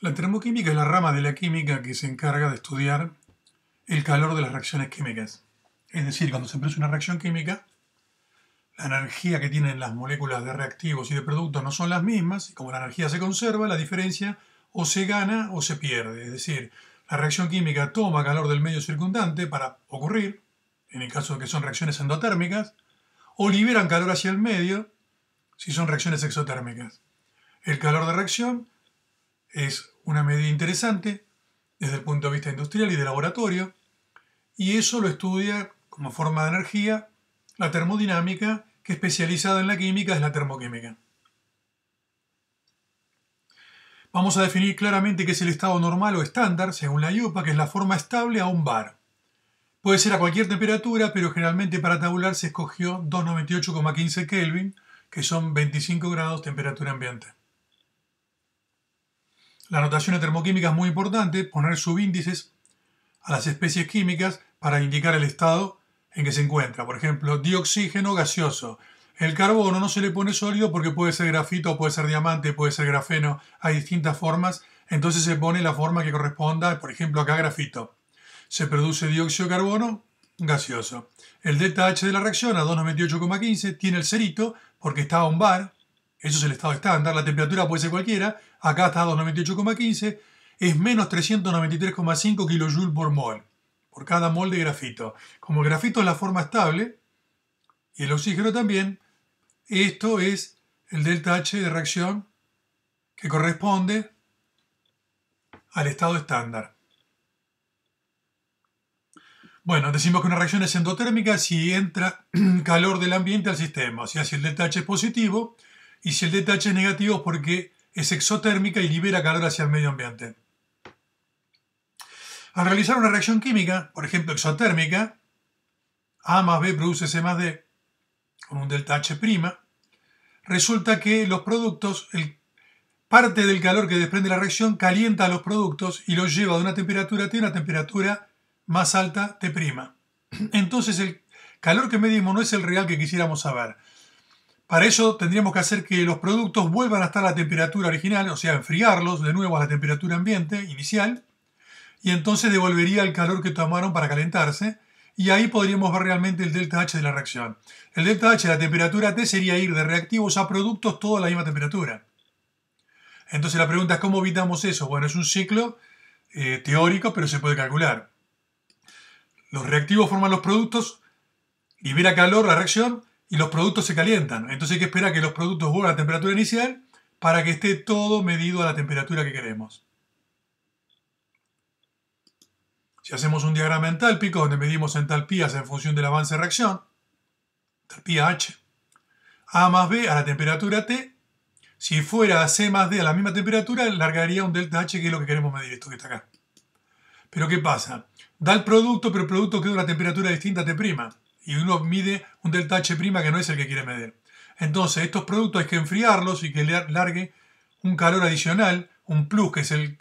La termoquímica es la rama de la química que se encarga de estudiar el calor de las reacciones químicas. Es decir, cuando se produce una reacción química, la energía que tienen las moléculas de reactivos y de productos no son las mismas, y como la energía se conserva, la diferencia o se gana o se pierde. Es decir, la reacción química toma calor del medio circundante para ocurrir, en el caso de que son reacciones endotérmicas, o liberan calor hacia el medio si son reacciones exotérmicas. El calor de reacción es una medida interesante desde el punto de vista industrial y de laboratorio, y eso lo estudia como forma de energía la termodinámica, que especializada en la química es la termoquímica. Vamos a definir claramente qué es el estado normal o estándar, según la IUPA, que es la forma estable a un bar. Puede ser a cualquier temperatura, pero generalmente para tabular se escogió 298,15 Kelvin, que son 25 grados temperatura ambiente. La notación de termoquímica es muy importante, poner subíndices a las especies químicas para indicar el estado en que se encuentra. Por ejemplo, dioxígeno gaseoso. El carbono no se le pone sólido porque puede ser grafito, puede ser diamante, puede ser grafeno, hay distintas formas, entonces se pone la forma que corresponda, por ejemplo acá grafito. Se produce dióxido de carbono gaseoso. El delta H de la reacción a 298,15 tiene el cerito porque está a un bar, eso es el estado estándar. La temperatura puede ser cualquiera. Acá está 298,15. Es menos 393,5 kJ por mol. Por cada mol de grafito. Como el grafito es la forma estable, y el oxígeno también, esto es el delta H de reacción que corresponde al estado estándar. Bueno, decimos que una reacción es endotérmica si entra calor del ambiente al sistema. O sea, si el delta H es positivo, y si el DTH es negativo es porque es exotérmica y libera calor hacia el medio ambiente. Al realizar una reacción química, por ejemplo exotérmica, A más B produce C más D con un delta H', resulta que los productos, parte del calor que desprende la reacción calienta a los productos y los lleva a una temperatura T a una temperatura más alta T'. Entonces el calor que medimos no es el real que quisiéramos saber, para eso tendríamos que hacer que los productos vuelvan a estar a la temperatura original, o sea, enfriarlos de nuevo a la temperatura ambiente inicial, y entonces devolvería el calor que tomaron para calentarse, y ahí podríamos ver realmente el delta H de la reacción. El delta H de la temperatura T sería ir de reactivos a productos todos a la misma temperatura. Entonces la pregunta es cómo evitamos eso. Bueno, es un ciclo eh, teórico, pero se puede calcular. Los reactivos forman los productos, libera calor la reacción, y los productos se calientan. Entonces hay que esperar que los productos vuelvan a la temperatura inicial para que esté todo medido a la temperatura que queremos. Si hacemos un diagrama entálpico donde medimos entalpías en función del avance de reacción, entalpía H, A más B a la temperatura T, si fuera C más D a la misma temperatura, largaría un delta H, que es lo que queremos medir, esto que está acá. Pero ¿qué pasa? Da el producto, pero el producto queda a una temperatura distinta a T' y uno mide un delta H' que no es el que quiere medir. Entonces, estos productos hay que enfriarlos y que le largue un calor adicional, un plus, que es el,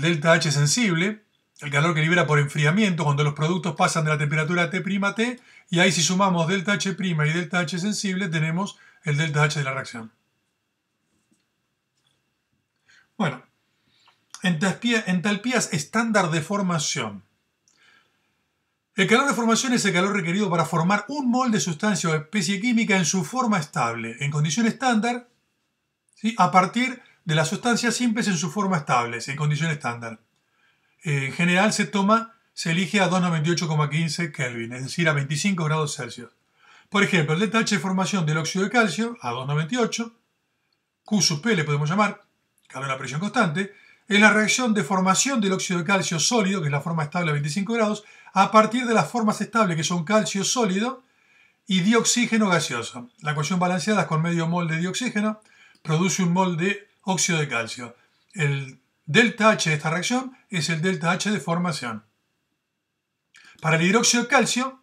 delta H sensible, el calor que libera por enfriamiento cuando los productos pasan de la temperatura T' T, y ahí si sumamos delta H' y delta H sensible, tenemos el delta H de la reacción. Bueno, entalpías estándar de formación. El calor de formación es el calor requerido para formar un mol de sustancia o especie química en su forma estable, en condición estándar, ¿sí? a partir de las sustancias simples en su forma estable, en condición estándar. En general se toma, se elige a 298,15 Kelvin, es decir, a 25 grados Celsius. Por ejemplo, el detalle de formación del óxido de calcio a 298, Q sub P le podemos llamar, calor a presión constante, es la reacción de formación del óxido de calcio sólido, que es la forma estable a 25 grados, a partir de las formas estables que son calcio sólido y dioxígeno gaseoso. La ecuación balanceada es con medio mol de dioxígeno produce un mol de óxido de calcio. El delta H de esta reacción es el delta H de formación. Para el hidróxido de calcio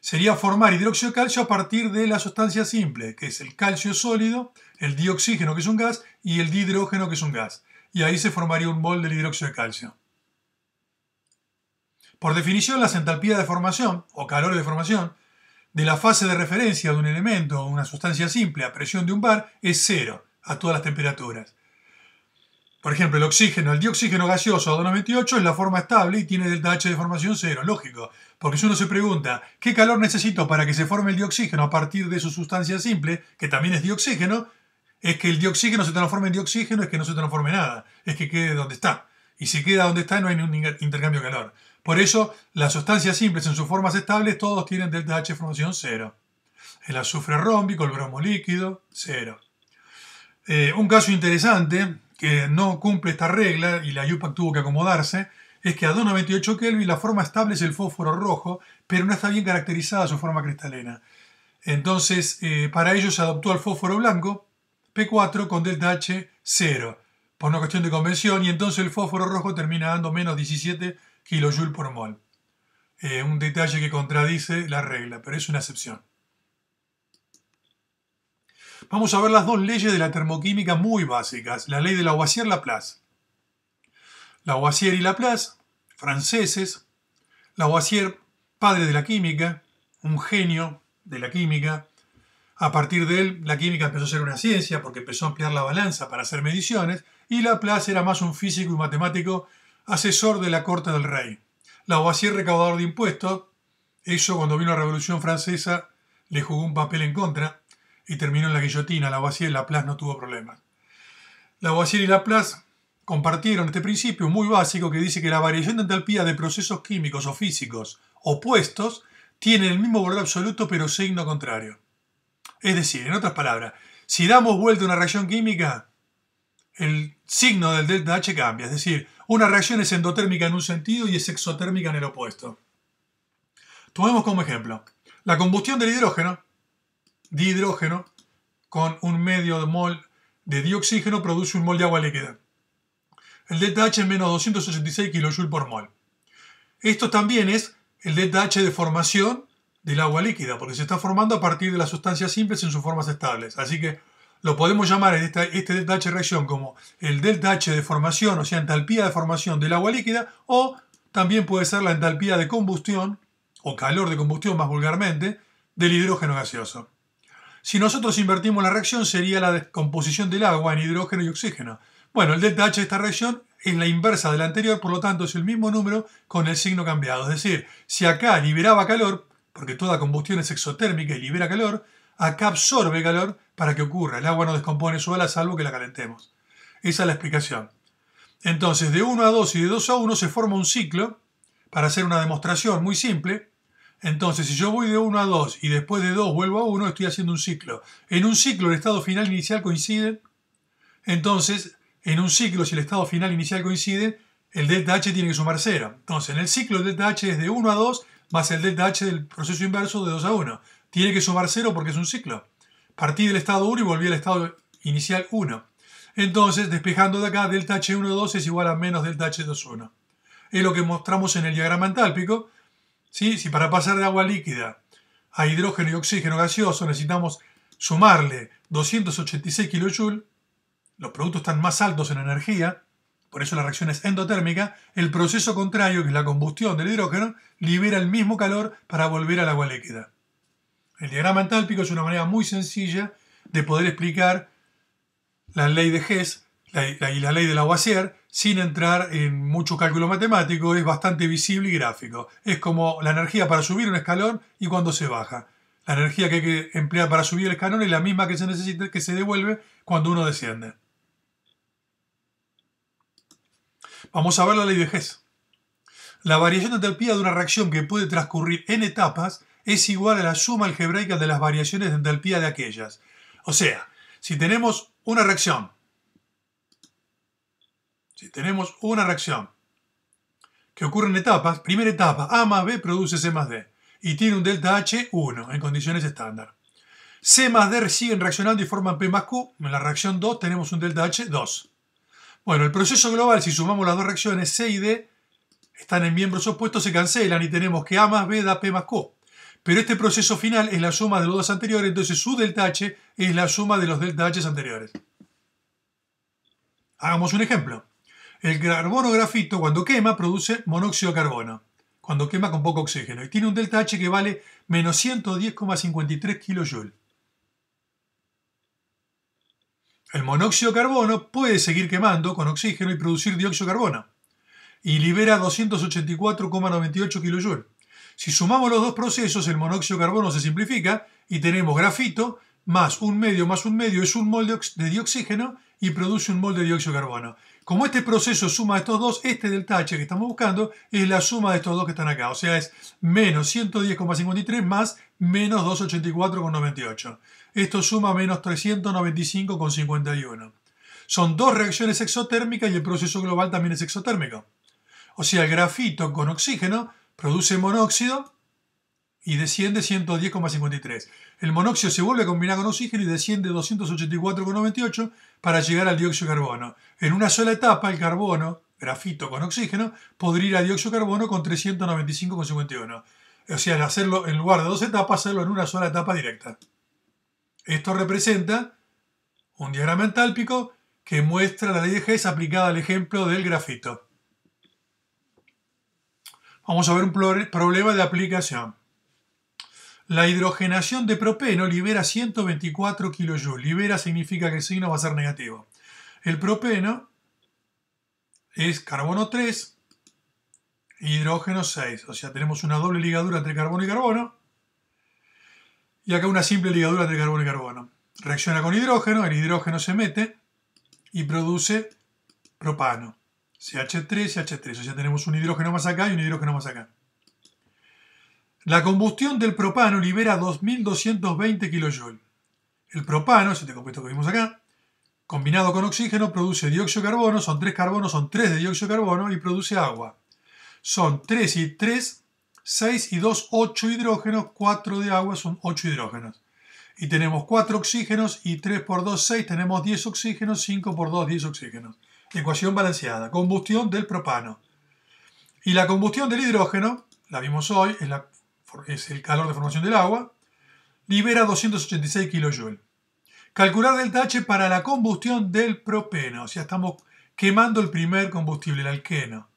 sería formar hidróxido de calcio a partir de la sustancia simple, que es el calcio sólido, el dioxígeno que es un gas y el dihidrógeno que es un gas. Y ahí se formaría un mol del hidróxido de calcio. Por definición, la entalpías de formación, o calor de formación, de la fase de referencia de un elemento o una sustancia simple a presión de un bar es cero a todas las temperaturas. Por ejemplo, el oxígeno, el dióxido gaseoso a 298 es la forma estable y tiene delta H de formación cero, lógico, porque si uno se pregunta qué calor necesito para que se forme el dióxido a partir de su sustancia simple, que también es dioxígeno, es que el dioxígeno se transforme en dióxido, es que no se transforme nada, es que quede donde está. Y si queda donde está no hay ningún intercambio de calor. Por eso las sustancias simples en sus formas estables todos tienen delta H formación cero. El azufre rómbico, el bromo líquido, cero. Eh, un caso interesante que no cumple esta regla y la IUPAC tuvo que acomodarse es que a 298 Kelvin la forma estable es el fósforo rojo, pero no está bien caracterizada su forma cristalina. Entonces, eh, para ello se adoptó al fósforo blanco P4 con delta H 0 por una cuestión de convención y entonces el fósforo rojo termina dando menos 17 kJ por mol. Eh, un detalle que contradice la regla, pero es una excepción. Vamos a ver las dos leyes de la termoquímica muy básicas, la ley de Lavoisier-Laplace. Lavoisier y Laplace, franceses, Lavoisier, padre de la química, un genio de la química. A partir de él, la química empezó a ser una ciencia porque empezó a ampliar la balanza para hacer mediciones y Laplace era más un físico y matemático asesor de la corte del rey. Lavoisier, recaudador de impuestos, eso cuando vino la Revolución Francesa le jugó un papel en contra y terminó en la guillotina. Lavoisier y Laplace no tuvo problemas. Lavoisier y Laplace compartieron este principio muy básico que dice que la variación de entalpía de procesos químicos o físicos opuestos tiene el mismo valor absoluto pero signo contrario. Es decir, en otras palabras, si damos vuelta a una reacción química, el signo del delta H cambia. Es decir, una reacción es endotérmica en un sentido y es exotérmica en el opuesto. Tomemos como ejemplo la combustión del hidrógeno, dihidrógeno, con un medio de mol de dioxígeno produce un mol de agua líquida. El DTH es menos 286 kJ por mol. Esto también es el DTH de formación del agua líquida, porque se está formando a partir de las sustancias simples en sus formas estables. Así que lo podemos llamar en este delta H reacción como el delta H de formación, o sea, entalpía de formación del agua líquida, o también puede ser la entalpía de combustión, o calor de combustión más vulgarmente, del hidrógeno gaseoso. Si nosotros invertimos la reacción sería la descomposición del agua en hidrógeno y oxígeno. Bueno, el delta H de esta reacción es la inversa de la anterior, por lo tanto es el mismo número con el signo cambiado. Es decir, si acá liberaba calor, porque toda combustión es exotérmica y libera calor, acá absorbe calor para que ocurra. El agua no descompone su ala salvo que la calentemos. Esa es la explicación. Entonces, de 1 a 2 y de 2 a 1 se forma un ciclo para hacer una demostración muy simple. Entonces, si yo voy de 1 a 2 y después de 2 vuelvo a 1, estoy haciendo un ciclo. En un ciclo el estado final inicial coincide, Entonces, en un ciclo, si el estado final inicial coincide, el delta H tiene que sumar 0. Entonces, en el ciclo el delta H es de 1 a 2 más el delta H del proceso inverso de 2 a 1. Tiene que sumar 0 porque es un ciclo. Partí del estado 1 y volví al estado inicial 1. Entonces, despejando de acá, delta H1,2 es igual a menos delta H2,1. Es lo que mostramos en el diagrama entálpico. ¿sí? Si para pasar de agua líquida a hidrógeno y oxígeno gaseoso necesitamos sumarle 286 kJ, los productos están más altos en energía, por eso la reacción es endotérmica, el proceso contrario, que es la combustión del hidrógeno, libera el mismo calor para volver al agua líquida. El diagrama entálpico es una manera muy sencilla de poder explicar la ley de Hess y la ley de Lavoisier sin entrar en mucho cálculo matemático. Es bastante visible y gráfico. Es como la energía para subir un escalón y cuando se baja. La energía que hay que emplear para subir el escalón es la misma que se necesita que se devuelve cuando uno desciende. Vamos a ver la ley de Hess. La variación de entalpía de una reacción que puede transcurrir en etapas es igual a la suma algebraica de las variaciones de entalpía de aquellas. O sea, si tenemos una reacción, si tenemos una reacción que ocurre en etapas, primera etapa, A más B produce C más D y tiene un delta H 1 en condiciones estándar. C más D siguen reaccionando y forman P más Q. En la reacción 2 tenemos un delta H 2. Bueno, el proceso global, si sumamos las dos reacciones C y D, están en miembros opuestos, se cancelan y tenemos que A más B da P más Q. Pero este proceso final es la suma de los dos anteriores, entonces su delta H es la suma de los delta H anteriores. Hagamos un ejemplo. El carbono grafito cuando quema produce monóxido de carbono, cuando quema con poco oxígeno, y tiene un delta H que vale menos 110,53 kilojoules. El monóxido de carbono puede seguir quemando con oxígeno y producir dióxido de carbono, y libera 284,98 kilojoules. Si sumamos los dos procesos, el monóxido de carbono se simplifica y tenemos grafito más un medio más un medio es un mol de dioxígeno y produce un mol de dióxido de carbono. Como este proceso suma estos dos, este delta H que estamos buscando es la suma de estos dos que están acá. O sea, es menos 110,53 más menos 284,98. Esto suma menos 395,51. Son dos reacciones exotérmicas y el proceso global también es exotérmico. O sea, el grafito con oxígeno produce monóxido y desciende 110,53. El monóxido se vuelve a combinar con oxígeno y desciende 284,98 para llegar al dióxido de carbono. En una sola etapa, el carbono, grafito con oxígeno, podría ir a dióxido de carbono con 395,51. O sea, hacerlo en lugar de dos etapas, hacerlo en una sola etapa directa. Esto representa un diagrama entálpico que muestra la ley de Hess aplicada al ejemplo del grafito. Vamos a ver un problema de aplicación. La hidrogenación de propeno libera 124 kJ. Libera significa que el signo va a ser negativo. El propeno es carbono 3, hidrógeno 6. O sea, tenemos una doble ligadura entre carbono y carbono. Y acá una simple ligadura entre carbono y carbono. Reacciona con hidrógeno, el hidrógeno se mete y produce propano. CH3, y CH3. O sea, tenemos un hidrógeno más acá y un hidrógeno más acá. La combustión del propano libera 2.220 kJ. El propano, este compuesto que vimos acá, combinado con oxígeno, produce dióxido de carbono, son 3 carbonos, son 3 de dióxido de carbono y produce agua. Son 3 y 3, 6 y 2, 8 hidrógenos, 4 de agua son 8 hidrógenos. Y tenemos 4 oxígenos y 3 por 2, 6, tenemos 10 oxígenos, 5 por 2, 10 oxígenos. Ecuación balanceada. Combustión del propano. Y la combustión del hidrógeno, la vimos hoy, es, el calor de formación del agua, libera 286 kJ. Calcular delta H para la combustión del propeno, o sea, estamos quemando el primer combustible, el alqueno.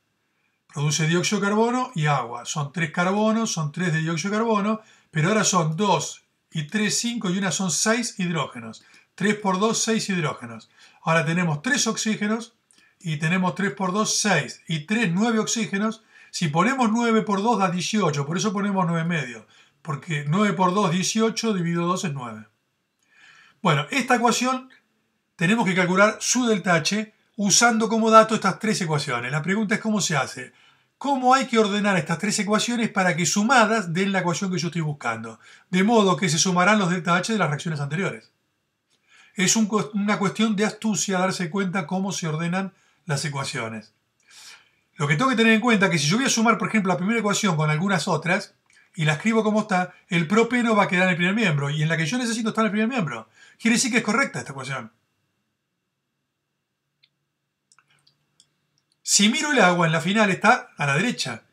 Produce dióxido de carbono y agua. Son tres carbonos, son tres de dióxido de carbono, pero ahora son dos y 3, cinco y una son seis hidrógenos. 3 por 2, 6 hidrógenos. Ahora tenemos 3 oxígenos y tenemos 3 por 2, 6 y 3, 9 oxígenos. Si ponemos 9 por 2 da 18, por eso ponemos 9 medio, porque 9 por 2, 18, dividido 2 es 9. Bueno, esta ecuación tenemos que calcular su delta H usando como dato estas tres ecuaciones. La pregunta es cómo se hace. ¿Cómo hay que ordenar estas tres ecuaciones para que sumadas den la ecuación que yo estoy buscando? De modo que se sumarán los delta H de las reacciones anteriores. Es una cuestión de astucia darse cuenta cómo se ordenan las ecuaciones. Lo que tengo que tener en cuenta es que si yo voy a sumar, por ejemplo, la primera ecuación con algunas otras y la escribo como está, el propeno va a quedar en el primer miembro y en la que yo necesito está en el primer miembro. Quiere decir que es correcta esta ecuación. Si miro el agua en la final está a la derecha.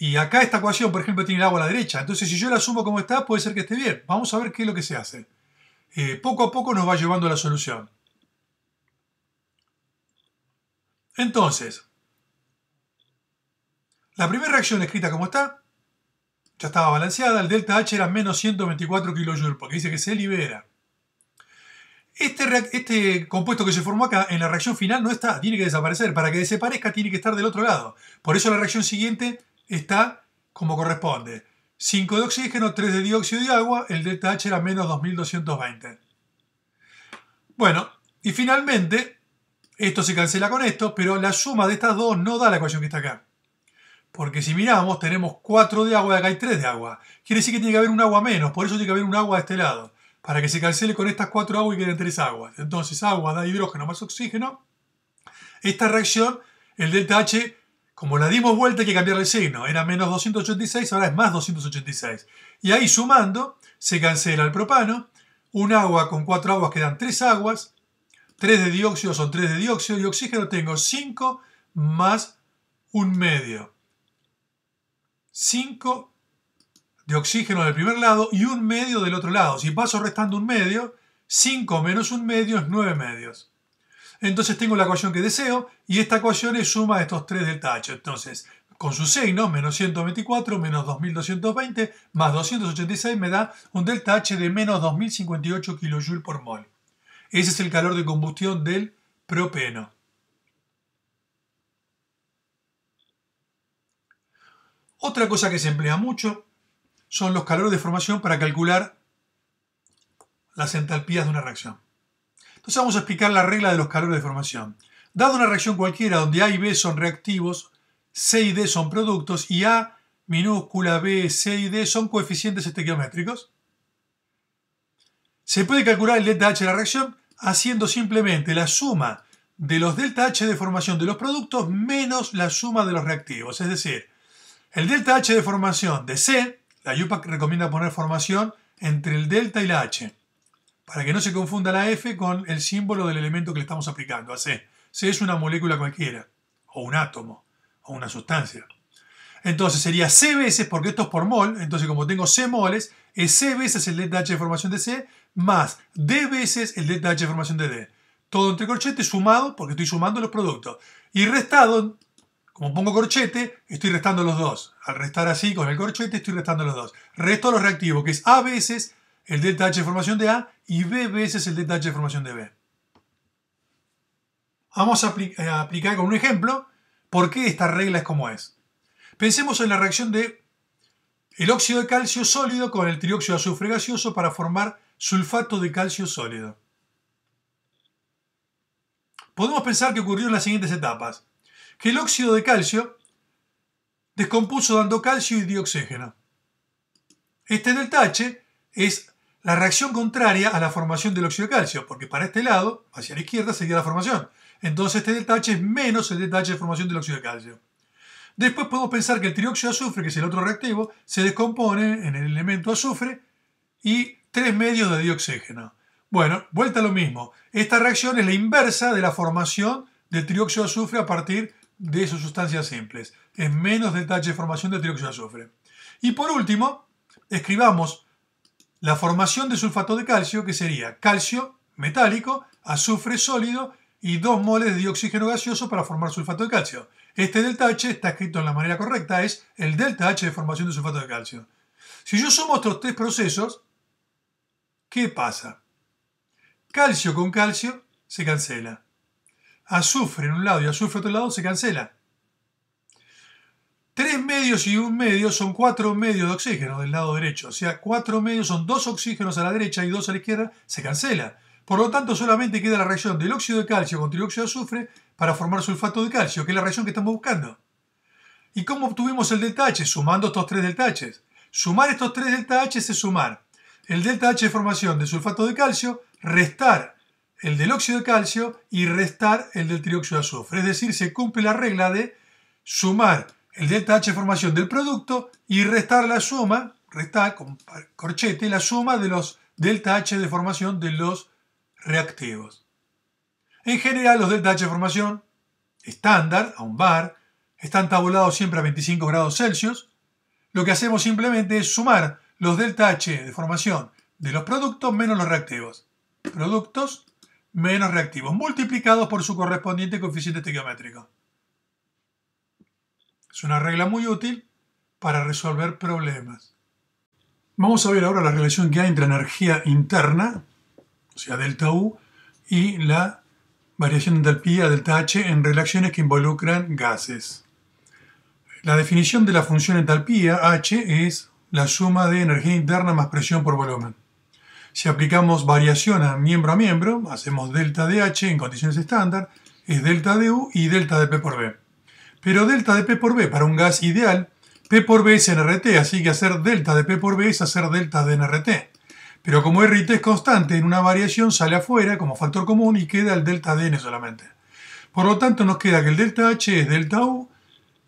Y acá esta ecuación, por ejemplo, tiene el agua a la derecha. Entonces, si yo la sumo como está, puede ser que esté bien. Vamos a ver qué es lo que se hace. Eh, poco a poco nos va llevando a la solución. Entonces, la primera reacción escrita como está, ya estaba balanceada, el delta H era menos 124 kJ, porque dice que se libera. Este, este, compuesto que se formó acá en la reacción final no está, tiene que desaparecer. Para que desaparezca tiene que estar del otro lado. Por eso la reacción siguiente está como corresponde. 5 de oxígeno, 3 de dióxido de agua, el delta H era menos 2220. Bueno, y finalmente esto se cancela con esto, pero la suma de estas dos no da la ecuación que está acá. Porque si miramos, tenemos 4 de agua y acá hay 3 de agua. Quiere decir que tiene que haber un agua menos, por eso tiene que haber un agua de este lado. Para que se cancele con estas 4 aguas y queden 3 aguas. Entonces, agua da hidrógeno más oxígeno. Esta reacción, el delta H, como la dimos vuelta hay que cambiar el signo. Era menos 286, ahora es más 286. Y ahí sumando, se cancela el propano. Un agua con 4 aguas quedan 3 aguas 3 de dióxido son 3 de dióxido y oxígeno tengo 5 más 1 medio. 5 de oxígeno del primer lado y 1 medio del otro lado. Si paso restando 1 medio, 5 menos 1 medio es 9 medios. Entonces tengo la ecuación que deseo y esta ecuación es suma de estos 3 del tacho. Entonces, con su signo, menos 124 menos 2220 más 286 me da un delta H de menos 2058 kJ por mol. Ese es el calor de combustión del propeno. Otra cosa que se emplea mucho son los calores de formación para calcular las entalpías de una reacción. Entonces vamos a explicar la regla de los calores de formación. Dada una reacción cualquiera donde A y B son reactivos, C y D son productos y A minúscula, B, C y D son coeficientes estequiométricos, se puede calcular el H de la reacción haciendo simplemente la suma de los delta H de formación de los productos menos la suma de los reactivos. Es decir, el delta H de formación de C, la IUPAC recomienda poner formación entre el delta y la H, para que no se confunda la F con el símbolo del elemento que le estamos aplicando, a C. C es una molécula cualquiera, o un átomo, o una sustancia. Entonces sería C veces, porque esto es por mol, entonces como tengo C moles, es C veces el delta H de formación de C más D veces el delta H de formación de D. Todo entre corchetes sumado, porque estoy sumando los productos. Y restado, como pongo corchete, estoy restando los dos. Al restar así con el corchete, estoy restando los dos. Resto los reactivos, que es A veces el delta H de formación de A y B veces el delta H de formación de B. Vamos a, a aplicar con un ejemplo por qué esta regla es como es. Pensemos en la reacción de el óxido de calcio sólido con el trióxido de azufre gaseoso para formar Sulfato de calcio sólido. Podemos pensar que ocurrió en las siguientes etapas. Que el óxido de calcio descompuso dando calcio y dioxígeno. Este delta H. es la reacción contraria a la formación del óxido de calcio, porque para este lado, hacia la izquierda, sería la formación. Entonces este delta H es menos el delta H de formación del óxido de calcio. Después podemos pensar que el trióxido de azufre, que es el otro reactivo, se descompone en el elemento azufre y tres medios de dioxígeno. Bueno, vuelta a lo mismo. Esta reacción es la inversa de la formación del trióxido de azufre a partir de sus sustancias simples. Es menos H de formación del trióxido de azufre. Y por último, escribamos la formación de sulfato de calcio, que sería calcio metálico, azufre sólido y dos moles de dióxido gaseoso para formar sulfato de calcio. Este delta H está escrito en la manera correcta, es el delta H de formación de sulfato de calcio. Si yo sumo estos tres procesos, ¿Qué pasa? Calcio con calcio se cancela. Azufre en un lado y azufre en otro lado se cancela. Tres medios y un medio son cuatro medios de oxígeno del lado derecho. O sea, cuatro medios son dos oxígenos a la derecha y dos a la izquierda, se cancela. Por lo tanto, solamente queda la reacción del óxido de calcio con trióxido de azufre para formar sulfato de calcio, que es la reacción que estamos buscando. ¿Y cómo obtuvimos el delta H? Sumando estos tres delta H. Sumar estos tres delta H es sumar el delta H de formación de sulfato de calcio, restar el del óxido de calcio y restar el del trióxido de azufre. Es decir, se cumple la regla de sumar el delta H de formación del producto y restar la suma, restar con corchete, la suma de los delta H de formación de los reactivos. En general, los delta H de formación estándar, a un bar, están tabulados siempre a 25 grados Celsius. Lo que hacemos simplemente es sumar los delta H de formación de los productos menos los reactivos. Productos menos reactivos, multiplicados por su correspondiente coeficiente estequiométrico. Es una regla muy útil para resolver problemas. Vamos a ver ahora la relación que hay entre energía interna, o sea, delta U, y la variación de entalpía delta H en relaciones que involucran gases. La definición de la función entalpía H es la suma de energía interna más presión por volumen. Si aplicamos variación a miembro a miembro, hacemos delta de H en condiciones estándar, es delta de U y delta de P por B. Pero delta de P por B para un gas ideal, P por B es NRT, así que hacer delta de P por B es hacer delta de NRT. Pero como T es constante en una variación, sale afuera como factor común y queda el delta de N solamente. Por lo tanto, nos queda que el delta H es delta U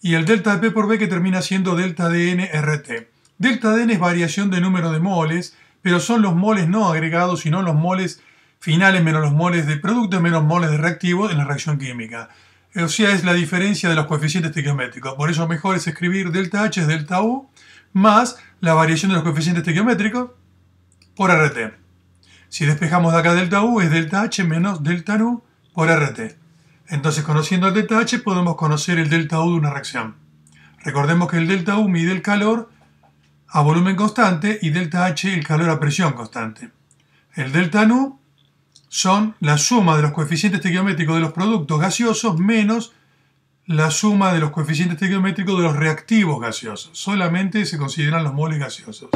y el delta de P por B que termina siendo delta de NRT. Delta DN es variación de número de moles, pero son los moles no agregados, sino los moles finales menos los moles de producto menos moles de reactivo en la reacción química. O sea, es la diferencia de los coeficientes estequiométricos. Por eso mejor es escribir delta H es delta U más la variación de los coeficientes estequiométricos por RT. Si despejamos de acá delta U es delta H menos delta U por RT. Entonces, conociendo el delta H, podemos conocer el delta U de una reacción. Recordemos que el delta U mide el calor a volumen constante y delta H el calor a presión constante. El delta nu son la suma de los coeficientes estequiométricos de los productos gaseosos menos la suma de los coeficientes estequiométricos de los reactivos gaseosos. Solamente se consideran los moles gaseosos.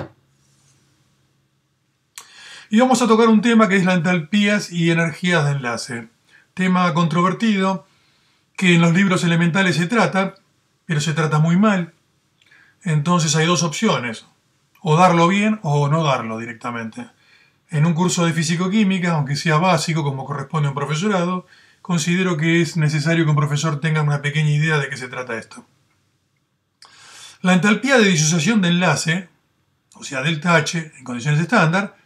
Y vamos a tocar un tema que es las entalpías y energías de enlace. Tema controvertido que en los libros elementales se trata, pero se trata muy mal. Entonces hay dos opciones o darlo bien o no darlo directamente. En un curso de físicoquímica, aunque sea básico como corresponde a un profesorado, considero que es necesario que un profesor tenga una pequeña idea de qué se trata esto. La entalpía de disociación de enlace, o sea, delta H en condiciones estándar,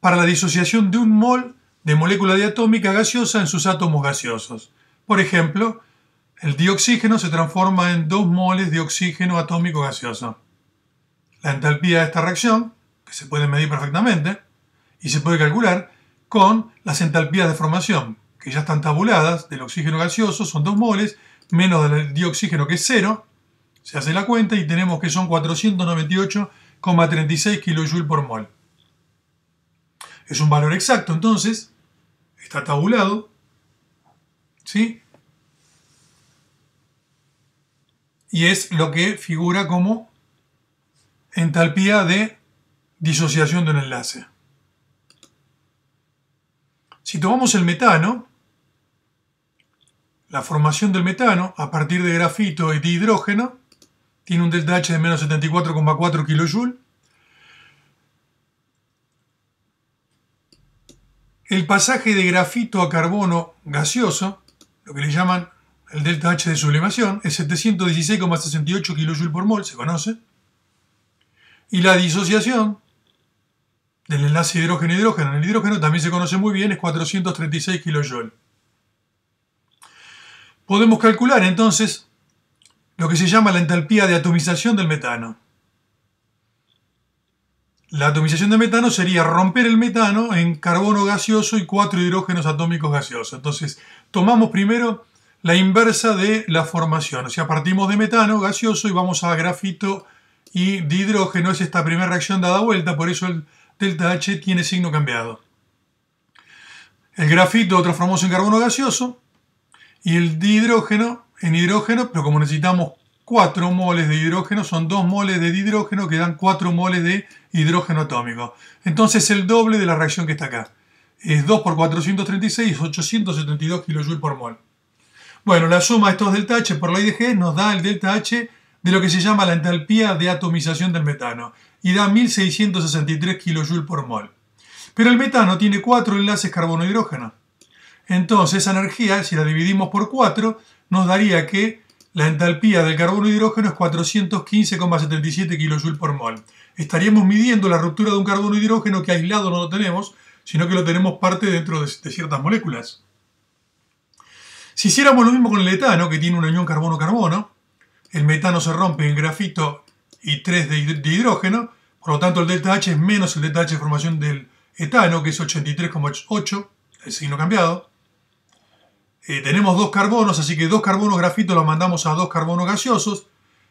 para la disociación de un mol de molécula diatómica gaseosa en sus átomos gaseosos. Por ejemplo, el dioxígeno se transforma en dos moles de oxígeno atómico gaseoso. La entalpía de esta reacción, que se puede medir perfectamente, y se puede calcular con las entalpías de formación, que ya están tabuladas, del oxígeno gaseoso son 2 moles, menos del dioxígeno que es 0, se hace la cuenta y tenemos que son 498,36 kJ por mol. Es un valor exacto, entonces, está tabulado, ¿sí? Y es lo que figura como entalpía de disociación de un enlace. Si tomamos el metano, la formación del metano a partir de grafito y de hidrógeno tiene un delta H de menos 74,4 kJ. El pasaje de grafito a carbono gaseoso, lo que le llaman el delta H de sublimación, es 716,68 kJ por mol, se conoce. Y la disociación del enlace hidrógeno-hidrógeno, el hidrógeno también se conoce muy bien, es 436 kJ. Podemos calcular entonces lo que se llama la entalpía de atomización del metano. La atomización de metano sería romper el metano en carbono gaseoso y cuatro hidrógenos atómicos gaseosos. Entonces, tomamos primero la inversa de la formación, o sea, partimos de metano gaseoso y vamos a grafito y dihidrógeno es esta primera reacción dada vuelta, por eso el delta H tiene signo cambiado. El grafito otro transformamos en carbono gaseoso y el dihidrógeno en hidrógeno, pero como necesitamos 4 moles de hidrógeno, son 2 moles de dihidrógeno que dan 4 moles de hidrógeno atómico. Entonces el doble de la reacción que está acá. Es 2 por 436, 872 kJ por mol. Bueno, la suma de estos delta H por la IDG nos da el delta H de lo que se llama la entalpía de atomización del metano y da 1663 kJ por mol. Pero el metano tiene cuatro enlaces carbono-hidrógeno. Entonces esa energía, si la dividimos por 4, nos daría que la entalpía del carbono-hidrógeno es 415,77 kJ por mol. Estaríamos midiendo la ruptura de un carbono-hidrógeno que aislado no lo tenemos, sino que lo tenemos parte dentro de, ciertas moléculas. Si hiciéramos lo mismo con el etano, que tiene un unión carbono-carbono, el metano se rompe en grafito y 3 de, hidrógeno, por lo tanto el delta H es menos el delta H de formación del etano, que es 83,8, el signo cambiado. Eh, tenemos dos carbonos, así que dos carbonos grafito los mandamos a dos carbonos gaseosos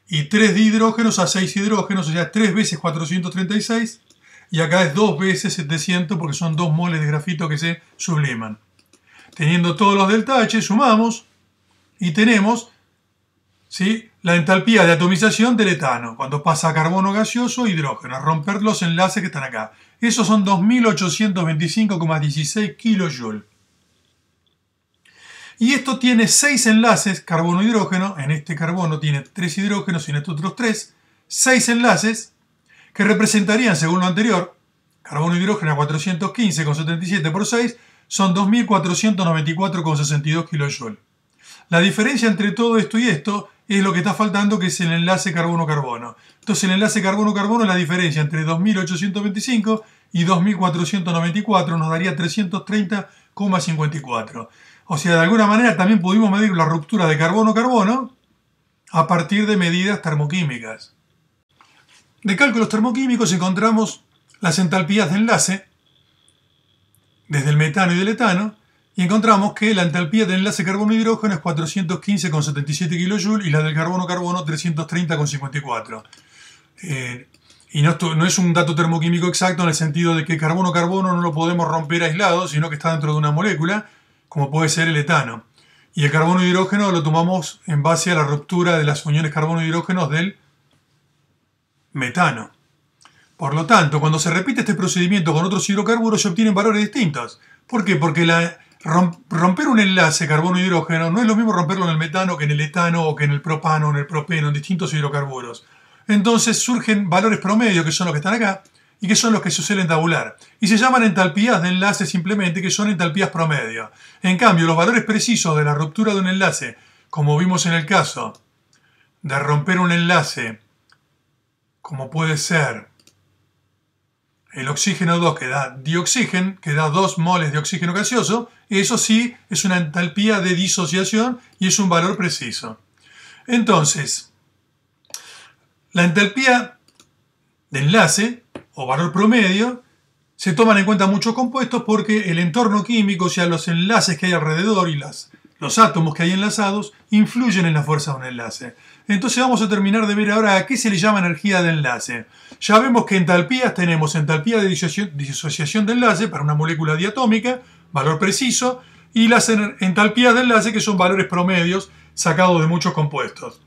y 3 de hidrógenos a 6 hidrógenos, o sea, 3 veces 436 y acá es 2 veces 700 porque son dos moles de grafito que se subliman. Teniendo todos los delta H, sumamos y tenemos ¿sí? La entalpía de atomización del etano, cuando pasa carbono gaseoso, e hidrógeno, a romper los enlaces que están acá. Esos son 2825,16 kJ. Y esto tiene 6 enlaces, carbono-hidrógeno, e en este carbono tiene 3 hidrógenos y en estos otros 3, 6 enlaces que representarían, según lo anterior, carbono-hidrógeno e a 415,77 por 6, son 2494,62 kJ. La diferencia entre todo esto y esto es lo que está faltando, que es el enlace carbono-carbono. Entonces el enlace carbono-carbono es la diferencia entre 2825 y 2494, nos daría 330,54. O sea, de alguna manera también pudimos medir la ruptura de carbono-carbono a partir de medidas termoquímicas. De cálculos termoquímicos encontramos las entalpías de enlace desde el metano y del etano, y encontramos que la entalpía del enlace carbono-hidrógeno es 415,77 kJ y la del carbono-carbono 330,54. Eh, y no, es un dato termoquímico exacto en el sentido de que carbono-carbono no lo podemos romper aislado, sino que está dentro de una molécula, como puede ser el etano. Y el carbono-hidrógeno lo tomamos en base a la ruptura de las uniones carbono-hidrógenos del metano. Por lo tanto, cuando se repite este procedimiento con otros hidrocarburos se obtienen valores distintos. ¿Por qué? Porque la romper un enlace carbono-hidrógeno no es lo mismo romperlo en el metano que en el etano o que en el propano o en el propeno, en distintos hidrocarburos. Entonces surgen valores promedios, que son los que están acá, y que son los que se suelen tabular. Y se llaman entalpías de enlace simplemente, que son entalpías promedio. En cambio, los valores precisos de la ruptura de un enlace, como vimos en el caso de romper un enlace, como puede ser el oxígeno 2 que da dioxígeno, que da 2 moles de oxígeno gaseoso, eso sí es una entalpía de disociación y es un valor preciso. Entonces, la entalpía de enlace o valor promedio se toman en cuenta muchos compuestos porque el entorno químico, o sea, los enlaces que hay alrededor y las, los átomos que hay enlazados, influyen en la fuerza de un enlace. Entonces vamos a terminar de ver ahora a qué se le llama energía de enlace. Ya vemos que entalpías tenemos entalpía de disociación, de enlace para una molécula diatómica, valor preciso, y las entalpías de enlace que son valores promedios sacados de muchos compuestos.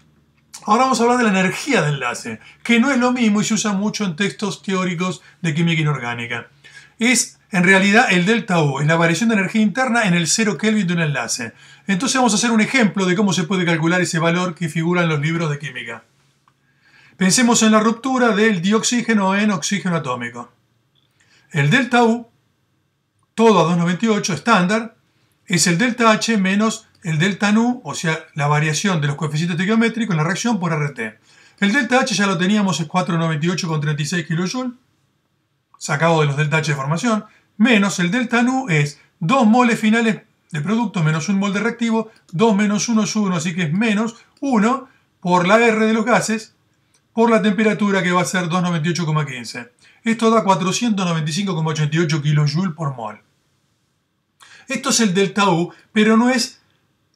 Ahora vamos a hablar de la energía de enlace, que no es lo mismo y se usa mucho en textos teóricos de química inorgánica. Es en realidad, el delta U es la variación de energía interna en el 0 Kelvin de un enlace. Entonces vamos a hacer un ejemplo de cómo se puede calcular ese valor que figura en los libros de química. Pensemos en la ruptura del dioxígeno en oxígeno atómico. El delta U, todo a 298 estándar, es el delta H menos el delta nu, o sea, la variación de los coeficientes estequiométricos en la reacción por RT. El delta H ya lo teníamos, es 498,36 kJ, sacado de los delta H de formación menos el delta nu es 2 moles finales de producto menos 1 mol de reactivo, 2 menos 1 es 1, así que es menos 1 por la R de los gases por la temperatura que va a ser 298,15. Esto da 495,88 kJ por mol. Esto es el delta U, pero no es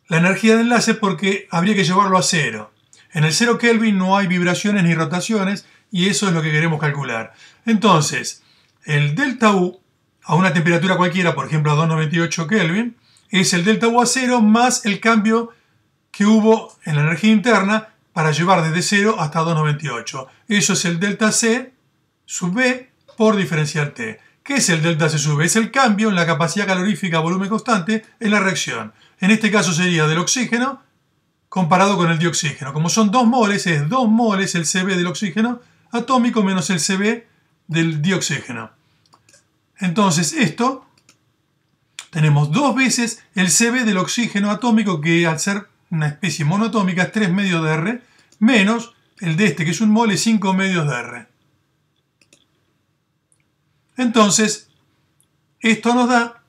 la energía de enlace porque habría que llevarlo a cero. En el 0 Kelvin no hay vibraciones ni rotaciones y eso es lo que queremos calcular. Entonces, el delta U a una temperatura cualquiera, por ejemplo a 298 Kelvin, es el delta U cero más el cambio que hubo en la energía interna para llevar desde 0 hasta 298. Eso es el delta C sub B por diferencial T. ¿Qué es el delta C sub B? Es el cambio en la capacidad calorífica a volumen constante en la reacción. En este caso sería del oxígeno comparado con el dioxígeno. Como son 2 moles, es 2 moles el CB del oxígeno atómico menos el CB del dioxígeno. Entonces, esto tenemos dos veces el CB del oxígeno atómico, que al ser una especie monotómica es 3 medios de R, menos el de este, que es un mol, es 5 medios de R. Entonces, esto nos da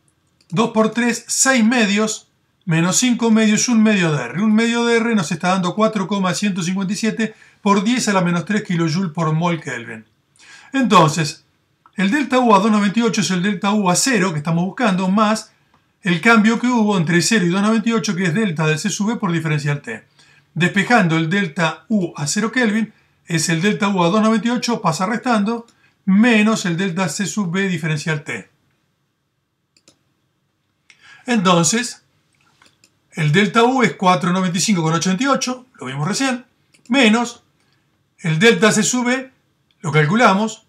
2 por 3, 6 medios, menos 5 medios, 1 medio de R. Un medio de R nos está dando 4,157 por 10 a la menos 3 kJ por mol Kelvin. Entonces, el delta U a 2,98 es el delta U a 0 que estamos buscando, más el cambio que hubo entre 0 y 2,98 que es delta del C sub B e por diferencial T. Despejando el delta U a 0 Kelvin es el delta U a 2,98 pasa restando menos el delta C sub B e diferencial T. Entonces, el delta U es 4,95,88, lo vimos recién, menos el delta C sub e, lo calculamos,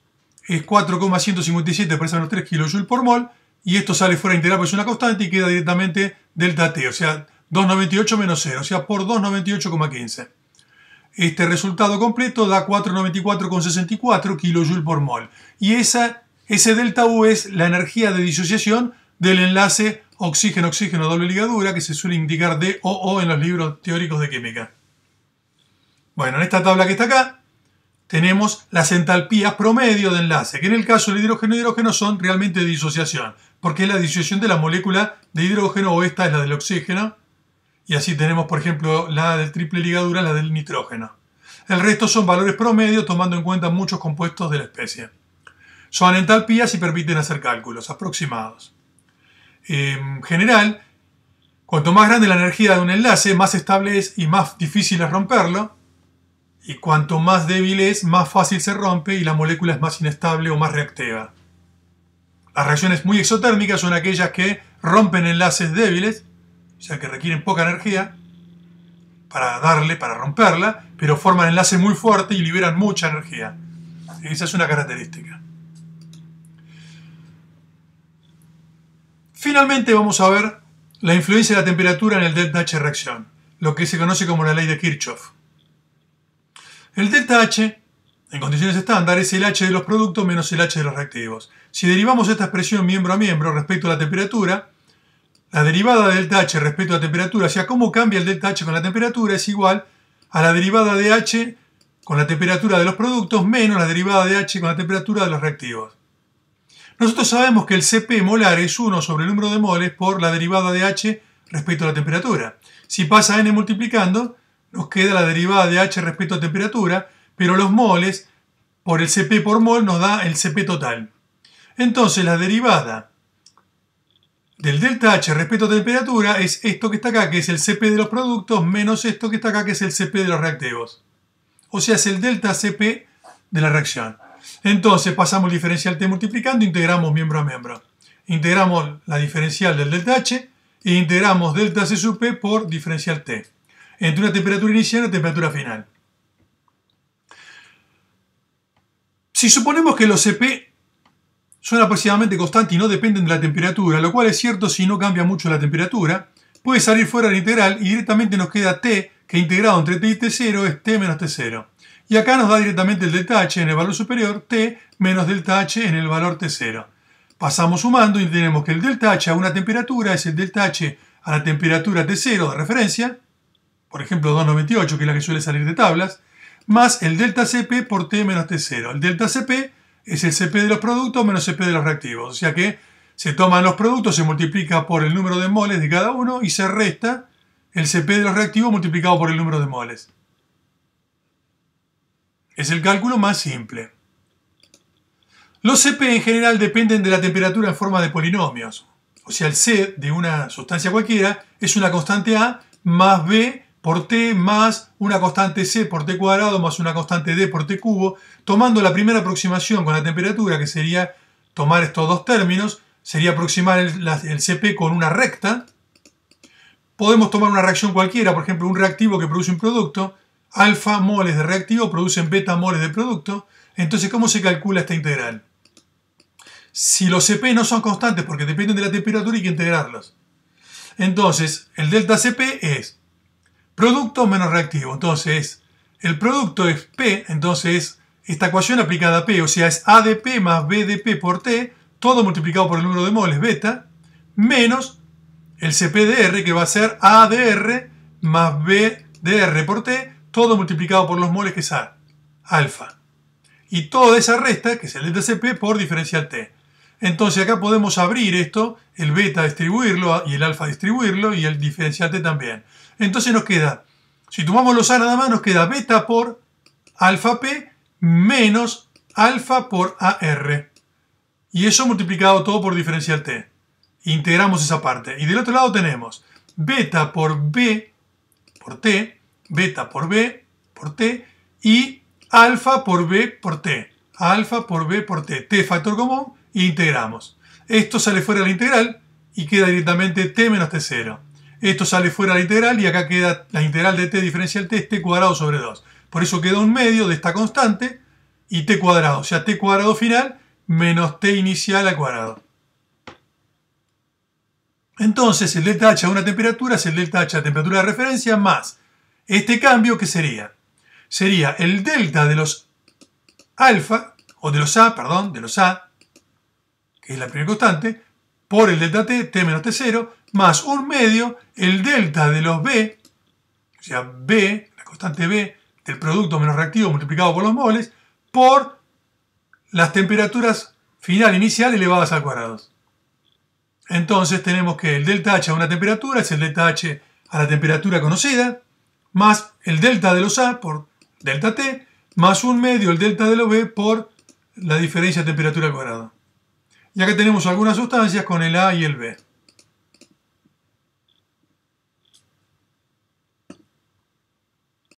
es 4,157 por menos 3 kJ por mol, y esto sale fuera integral porque es una constante y queda directamente delta T, o sea, 298 menos 0, o sea, por 298,15. Este resultado completo da 494,64 kJ por mol. Y esa, ese delta U es la energía de disociación del enlace oxígeno-oxígeno doble ligadura que se suele indicar DOO en los libros teóricos de química. Bueno, en esta tabla que está acá, tenemos las entalpías promedio de enlace, que en el caso del hidrógeno y hidrógeno son realmente de disociación, porque es la disociación de la molécula de hidrógeno o esta es la del oxígeno, y así tenemos, por ejemplo, la del triple ligadura, la del nitrógeno. El resto son valores promedio tomando en cuenta muchos compuestos de la especie. Son entalpías y permiten hacer cálculos aproximados. En general, cuanto más grande la energía de un enlace, más estable es y más difícil es romperlo. Y cuanto más débil es, más fácil se rompe y la molécula es más inestable o más reactiva. Las reacciones muy exotérmicas son aquellas que rompen enlaces débiles, o sea que requieren poca energía para darle, para romperla, pero forman enlaces muy fuertes y liberan mucha energía. Esa es una característica. Finalmente vamos a ver la influencia de la temperatura en el delta H reacción, lo que se conoce como la ley de Kirchhoff. El delta H, en condiciones estándar, es el H de los productos menos el H de los reactivos. Si derivamos esta expresión miembro a miembro respecto a la temperatura, la derivada de delta H respecto a la temperatura, o sea, cómo cambia el delta H con la temperatura, es igual a la derivada de H con la temperatura de los productos menos la derivada de H con la temperatura de los reactivos. Nosotros sabemos que el Cp molar es 1 sobre el número de moles por la derivada de H respecto a la temperatura. Si pasa n multiplicando, nos queda la derivada de h respecto a temperatura, pero los moles por el Cp por mol nos da el Cp total. Entonces la derivada del delta H respecto a temperatura es esto que está acá, que es el Cp de los productos, menos esto que está acá, que es el Cp de los reactivos. O sea, es el delta Cp de la reacción. Entonces pasamos el diferencial T multiplicando, integramos miembro a miembro. Integramos la diferencial del delta H e integramos delta C sub por diferencial T entre una temperatura inicial y una temperatura final. Si suponemos que los CP son aproximadamente constantes y no dependen de la temperatura, lo cual es cierto si no cambia mucho la temperatura, puede salir fuera la integral y directamente nos queda T, que integrado entre T y T0 es T menos T0. Y acá nos da directamente el delta H en el valor superior, T menos delta H en el valor T0. Pasamos sumando y tenemos que el delta H a una temperatura es el delta H a la temperatura T0 de referencia, por ejemplo 2,98, que es la que suele salir de tablas, más el delta CP por T menos T0. El delta CP es el CP de los productos menos CP de los reactivos. O sea que se toman los productos, se multiplica por el número de moles de cada uno y se resta el CP de los reactivos multiplicado por el número de moles. Es el cálculo más simple. Los CP en general dependen de la temperatura en forma de polinomios. O sea, el C de una sustancia cualquiera es una constante A más B por t más una constante c por t cuadrado más una constante d por t cubo, tomando la primera aproximación con la temperatura, que sería tomar estos dos términos, sería aproximar el, CP con una recta. Podemos tomar una reacción cualquiera, por ejemplo, un reactivo que produce un producto, alfa moles de reactivo producen beta moles de producto. Entonces, ¿cómo se calcula esta integral? Si los CP no son constantes porque dependen de la temperatura hay que integrarlos. Entonces, el delta CP es Producto menos reactivo. Entonces, el producto es P, entonces esta ecuación aplicada a P, o sea, es ADP más BDP por T, todo multiplicado por el número de moles beta, menos el CPDR, que va a ser ADR más BDR por T, todo multiplicado por los moles, que es A, alfa. Y toda esa resta, que es el delta CP, por diferencial T. Entonces acá podemos abrir esto, el beta distribuirlo y el alfa distribuirlo y el diferencial T también. Entonces nos queda, si tomamos los A nada más, nos queda beta por alfa P menos alfa por AR. Y eso multiplicado todo por diferencial T. Integramos esa parte. Y del otro lado tenemos beta por B por T, beta por B por T y alfa por B por T. Alfa por B por T. T factor común, e integramos. Esto sale fuera de la integral y queda directamente T menos T0. Esto sale fuera la integral y acá queda la integral de t diferencial t es t cuadrado sobre 2. Por eso queda un medio de esta constante y t cuadrado, o sea, t cuadrado final menos t inicial al cuadrado. Entonces, el delta H a una temperatura es el delta H a temperatura de referencia más este cambio que sería. Sería el delta de los alfa, o de los A, perdón, de los A, que es la primera constante, por el delta T, T menos T0, más un medio el delta de los B, o sea, B, la constante B, del producto menos reactivo multiplicado por los moles, por las temperaturas final inicial elevadas al cuadrado. Entonces tenemos que el delta H a una temperatura es el delta H a la temperatura conocida, más el delta de los A por delta T, más un medio el delta de los B por la diferencia de temperatura al cuadrado. Y acá tenemos algunas sustancias con el A y el B.